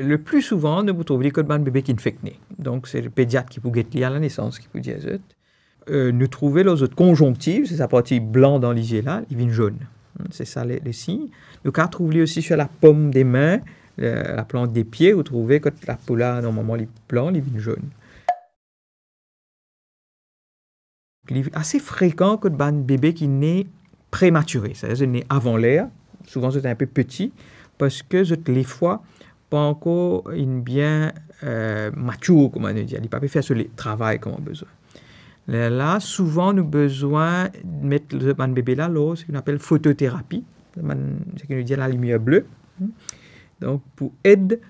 Le plus souvent, ne vous trouvez que bébé qui ne Donc, c'est le pédiatre qui peut guetter à la naissance, qui peut dire euh, nous trouvons les autres conjonctives, c'est sa partie blanc dans l'isier là, ils jaune. Hein, c'est ça les, les signes. trouve lui aussi sur la pomme des mains, la plante des pieds, vous trouvez que la peau là, normalement, les blanche, les jaune. jaunes. Il assez fréquent que ban bébé qui naît prématuré, c'est-à-dire né avant l'air, souvent c'est un peu petit, parce que les fois, pas encore une bien euh, mature, comme on dit. Il pas faire ce travail comme on a besoin. Là, souvent, nous besoin de mettre le bébé là, là ce qu'on appelle photothérapie, ce qu'on dit la lumière bleue. Hmm. Donc, pour aider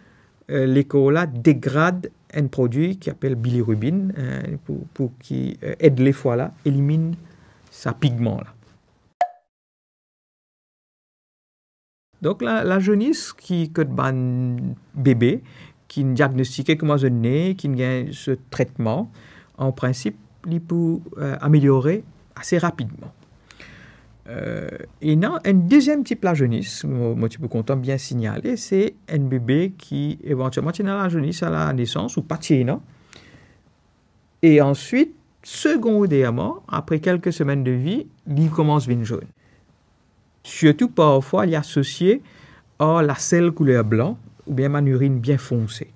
euh, l'école là, dégrade un produit qui s'appelle bilirubine, hein, pour, pour qui euh, aide les fois là, élimine sa pigment là. Donc la, jeunesse qui que un bébé qui diagnostiqué mois de qui gagne ce traitement, en principe, il peut euh, améliorer assez rapidement. Euh, et non, un deuxième type la jeunesse, moi type content bien signaler, c'est un bébé qui éventuellement tient la jeunesse à la naissance ou pas Et ensuite, secondairement, après quelques semaines de vie, il commence à jaune surtout parfois il est associé à la selle couleur blanc ou bien à une urine bien foncée.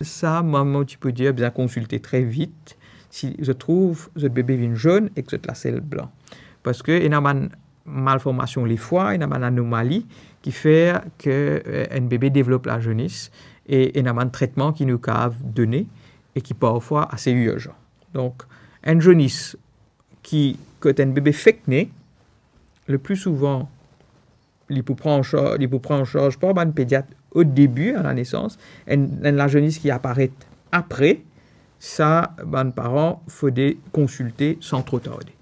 Ça, maman, tu peux dire, bien consulter très vite si je trouve que le bébé vient jaune et que la selle blanc. Parce que y a une malformation les foies, il y a une anomalie qui fait que euh, bébé développe la jeunesse et il y a un traitement qui nous cave donné et qui parfois assez urgent. Donc, une jaunisse qui, quand un bébé fait nez, le plus souvent, l'hypoprène en, charge, en charge un pédiatre au début, à la naissance, et, la jeunesse qui apparaît après, ça, ben, parents, faut des consulter sans trop tarder.